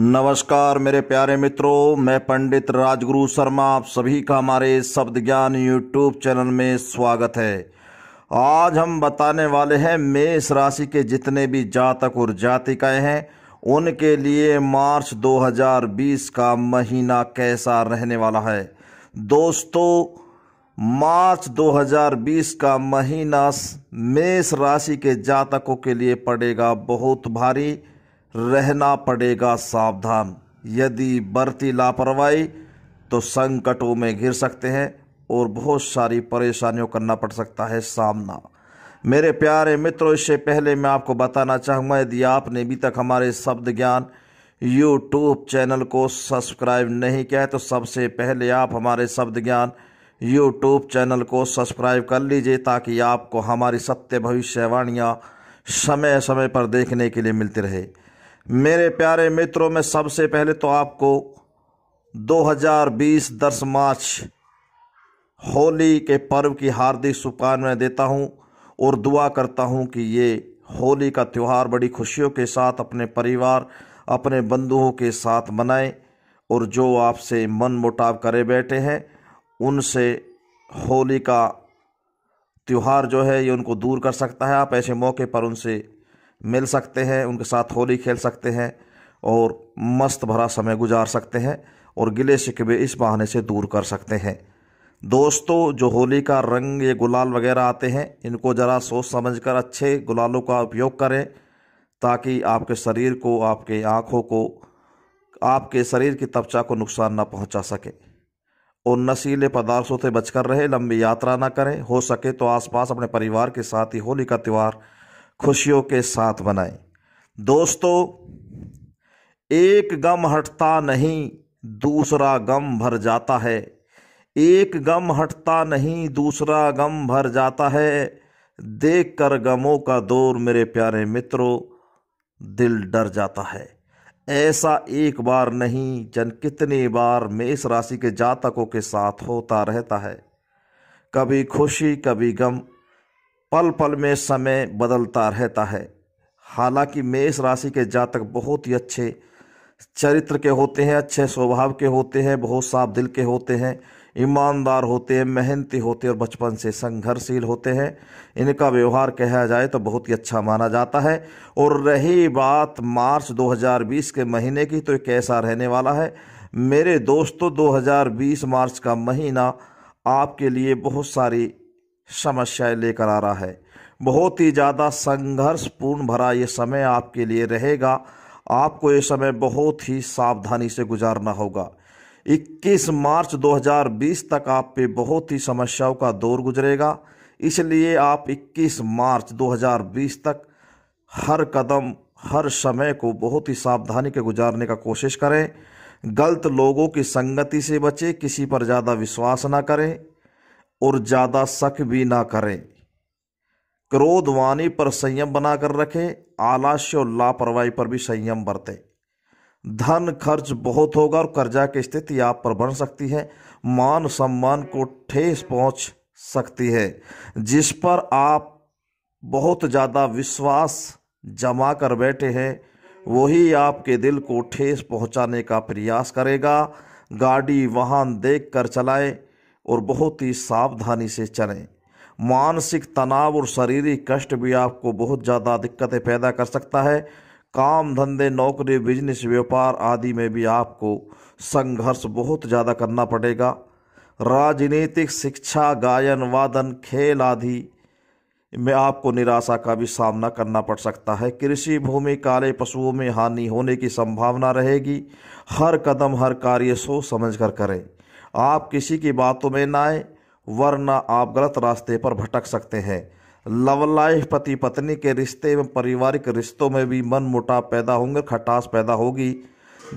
नमस्कार मेरे प्यारे मित्रों मैं पंडित राजगुरु शर्मा आप सभी का हमारे शब्द ज्ञान यूट्यूब चैनल में स्वागत है आज हम बताने वाले हैं मेष राशि के जितने भी जातक और जातिकाएं हैं उनके लिए मार्च 2020 का महीना कैसा रहने वाला है दोस्तों मार्च 2020 का महीना मेष राशि के जातकों के लिए पड़ेगा बहुत भारी रहना पड़ेगा सावधान यदि बरती लापरवाही तो संकटों में घिर सकते हैं और बहुत सारी परेशानियों करना पड़ सकता है सामना मेरे प्यारे मित्रों इससे पहले मैं आपको बताना चाहूँगा यदि आपने अभी तक हमारे शब्द ज्ञान यूट्यूब चैनल को सब्सक्राइब नहीं किया है तो सबसे पहले आप हमारे शब्द ज्ञान यूट्यूब चैनल को सब्सक्राइब कर लीजिए ताकि आपको हमारी सत्य भविष्यवाणियाँ समय समय पर देखने के लिए मिलती रहे मेरे प्यारे मित्रों में सबसे पहले तो आपको 2020 दस मार्च होली के पर्व की हार्दिक शुभकामनाएं देता हूं और दुआ करता हूं कि ये होली का त्यौहार बड़ी खुशियों के साथ अपने परिवार अपने बंधुओं के साथ मनाएं और जो आपसे मन मुटाव करे बैठे हैं उनसे होली का त्यौहार जो है ये उनको दूर कर सकता है आप ऐसे मौके पर उनसे मिल सकते हैं उनके साथ होली खेल सकते हैं और मस्त भरा समय गुजार सकते हैं और गिले शिकवे इस बहाने से दूर कर सकते हैं दोस्तों जो होली का रंग ये गुलाल वगैरह आते हैं इनको ज़रा सोच समझ कर अच्छे गुलालों का उपयोग करें ताकि आपके शरीर को आपके आँखों को आपके शरीर की त्वचा को नुकसान ना पहुंचा सके और नशीले पदार्थों से बचकर रहे लंबी यात्रा ना करें हो सके तो आसपास अपने परिवार के साथ ही होली का त्यौहार खुशियों के साथ बनाएं दोस्तों एक गम हटता नहीं दूसरा गम भर जाता है एक गम हटता नहीं दूसरा गम भर जाता है देख कर गमों का दौर मेरे प्यारे मित्रों दिल डर जाता है ऐसा एक बार नहीं जन कितनी बार मेष राशि के जातकों के साथ होता रहता है कभी खुशी कभी गम पल पल में समय बदलता रहता है हालांकि मेष राशि के जातक बहुत ही अच्छे चरित्र के होते हैं अच्छे स्वभाव के होते हैं बहुत साफ दिल के होते हैं ईमानदार होते हैं मेहनती होते हैं और बचपन से संघर्षशील होते हैं इनका व्यवहार कहा जाए तो बहुत ही अच्छा माना जाता है और रही बात मार्च 2020 के महीने की तो कैसा रहने वाला है मेरे दोस्तों 2020 मार्च का महीना आपके लिए बहुत सारी समस्याएं लेकर आ रहा है बहुत ही ज़्यादा संघर्षपूर्ण भरा ये समय आपके लिए रहेगा आपको ये समय बहुत ही सावधानी से गुजारना होगा 21 मार्च 2020 तक आप पे बहुत ही समस्याओं का दौर गुजरेगा इसलिए आप 21 मार्च 2020 तक हर कदम हर समय को बहुत ही सावधानी के गुजारने का कोशिश करें गलत लोगों की संगति से बचें किसी पर ज़्यादा विश्वास ना करें और ज़्यादा शक भी ना करें क्रोध वाणी पर संयम बनाकर रखें आलाश्य और लापरवाही पर भी संयम बरतें धन खर्च बहुत होगा और कर्जा की स्थिति आप पर बन सकती है मान सम्मान को ठेस पहुंच सकती है जिस पर आप बहुत ज़्यादा विश्वास जमा कर बैठे हैं वही आपके दिल को ठेस पहुंचाने का प्रयास करेगा गाड़ी वाहन देख कर चलाएं और बहुत ही सावधानी से चलें मानसिक तनाव और शारीरिक कष्ट भी आपको बहुत ज़्यादा दिक्कतें पैदा कर सकता है काम धंधे नौकरी बिजनेस व्यापार आदि में भी आपको संघर्ष बहुत ज़्यादा करना पड़ेगा राजनीतिक शिक्षा गायन वादन खेल आदि में आपको निराशा का भी सामना करना पड़ सकता है कृषि भूमि काले पशुओं में हानि होने की संभावना रहेगी हर कदम हर कार्य सोच समझ कर करें आप किसी की बातों में ना आए वरना आप गलत रास्ते पर भटक सकते हैं लव लाइफ पति पत्नी के रिश्ते एवं पारिवारिक रिश्तों में भी मन मुटाव पैदा होंगे खटास पैदा होगी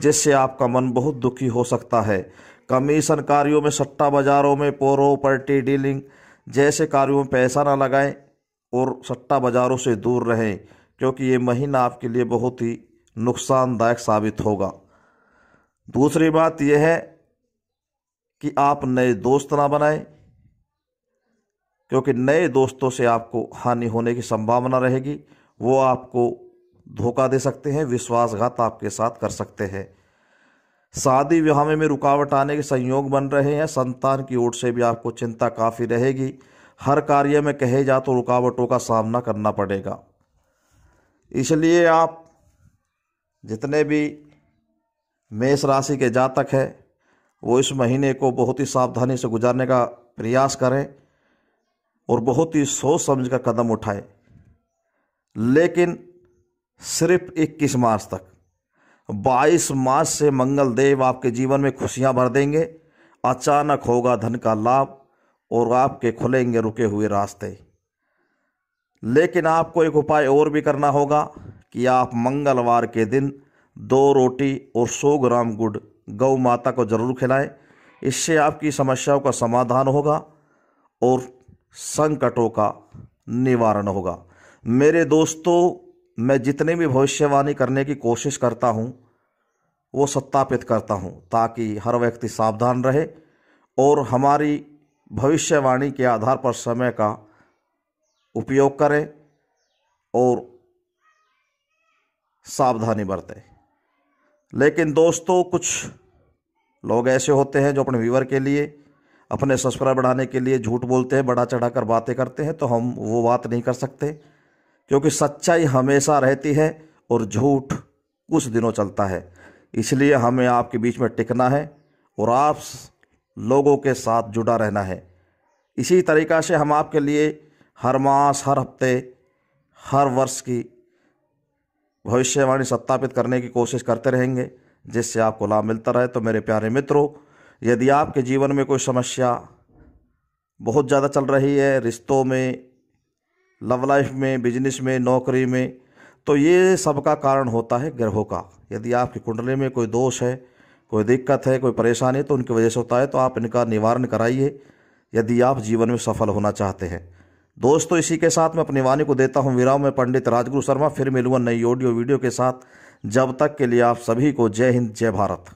जिससे आपका मन बहुत दुखी हो सकता है कमीशन कार्यों में सट्टा बाजारों में प्रॉपर्टी डीलिंग जैसे कार्यों में पैसा ना लगाएं और सट्टा बाजारों से दूर रहें क्योंकि ये महीना आपके लिए बहुत ही नुकसानदायक साबित होगा दूसरी बात यह है कि आप नए दोस्त ना बनाएं क्योंकि नए दोस्तों से आपको हानि होने की संभावना रहेगी वो आपको धोखा दे सकते हैं विश्वासघात आपके साथ कर सकते हैं शादी विवाह में, में रुकावट आने के संयोग बन रहे हैं संतान की ओर से भी आपको चिंता काफ़ी रहेगी हर कार्य में कहे जा तो रुकावटों का सामना करना पड़ेगा इसलिए आप जितने भी मेष राशि के जातक हैं वो इस महीने को बहुत ही सावधानी से गुजारने का प्रयास करें और बहुत ही सोच समझ कर कदम उठाए लेकिन सिर्फ 21 मार्च तक 22 मार्च से मंगल देव आपके जीवन में खुशियां भर देंगे अचानक होगा धन का लाभ और आपके खुलेंगे रुके हुए रास्ते लेकिन आपको एक उपाय और भी करना होगा कि आप मंगलवार के दिन दो रोटी और सौ ग्राम गुड़ गौ माता को ज़रूर खिलाएं इससे आपकी समस्याओं का समाधान होगा और संकटों का निवारण होगा मेरे दोस्तों मैं जितने भी भविष्यवाणी करने की कोशिश करता हूँ वो सत्तापित करता हूँ ताकि हर व्यक्ति सावधान रहे और हमारी भविष्यवाणी के आधार पर समय का उपयोग करें और सावधानी बरतें लेकिन दोस्तों कुछ लोग ऐसे होते हैं जो अपने व्यूवर के लिए अपने सब्सक्राइब बढ़ाने के लिए झूठ बोलते हैं बढ़ा चढ़ा कर बातें करते हैं तो हम वो बात नहीं कर सकते क्योंकि सच्चाई हमेशा रहती है और झूठ कुछ दिनों चलता है इसलिए हमें आपके बीच में टिकना है और आप लोगों के साथ जुड़ा रहना है इसी तरीक़ा से हम आपके लिए हर मास हर हफ्ते हर वर्ष की भविष्यवाणी सत्तापित करने की कोशिश करते रहेंगे जिससे आपको लाभ मिलता रहे तो मेरे प्यारे मित्रों यदि आपके जीवन में कोई समस्या बहुत ज़्यादा चल रही है रिश्तों में लव लाइफ में बिजनेस में नौकरी में तो ये सब का कारण होता है ग्रहों का यदि आपकी कुंडली में कोई दोष है कोई दिक्कत है कोई परेशानी तो उनकी वजह से होता है तो आप इनका निवारण कराइए यदि आप जीवन में सफल होना चाहते हैं दोस्तों इसी के साथ मैं अपनी वाणी को देता हूँ विराम में पंडित राजगुरु शर्मा फिर मिलूंगा नई ऑडियो वीडियो के साथ जब तक के लिए आप सभी को जय हिंद जय भारत